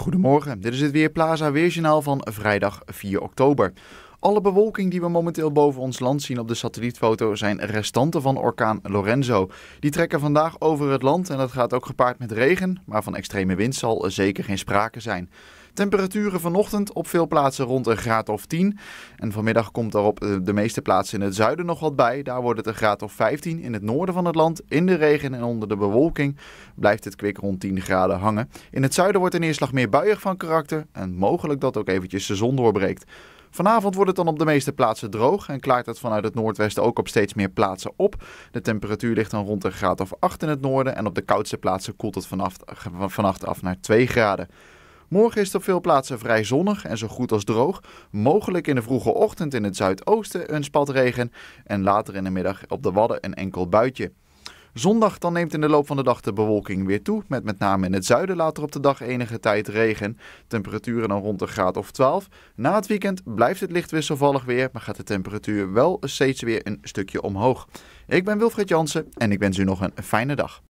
Goedemorgen, dit is het Weerplaza Weerjournaal van vrijdag 4 oktober. Alle bewolking die we momenteel boven ons land zien op de satellietfoto zijn restanten van orkaan Lorenzo. Die trekken vandaag over het land en dat gaat ook gepaard met regen, maar van extreme wind zal zeker geen sprake zijn. Temperaturen vanochtend op veel plaatsen rond een graad of 10. En vanmiddag komt er op eh, de meeste plaatsen in het zuiden nog wat bij. Daar wordt het een graad of 15. In het noorden van het land, in de regen en onder de bewolking, blijft het kwik rond 10 graden hangen. In het zuiden wordt de neerslag meer buiig van karakter en mogelijk dat ook eventjes de zon doorbreekt. Vanavond wordt het dan op de meeste plaatsen droog en klaart het vanuit het noordwesten ook op steeds meer plaatsen op. De temperatuur ligt dan rond een graad of 8 in het noorden en op de koudste plaatsen koelt het vanaf, eh, vannacht af naar 2 graden. Morgen is het op veel plaatsen vrij zonnig en zo goed als droog. Mogelijk in de vroege ochtend in het zuidoosten een spatregen en later in de middag op de Wadden een enkel buitje. Zondag dan neemt in de loop van de dag de bewolking weer toe, met met name in het zuiden later op de dag enige tijd regen. Temperaturen dan rond een graad of 12. Na het weekend blijft het licht wisselvallig weer, maar gaat de temperatuur wel steeds weer een stukje omhoog. Ik ben Wilfred Jansen en ik wens u nog een fijne dag.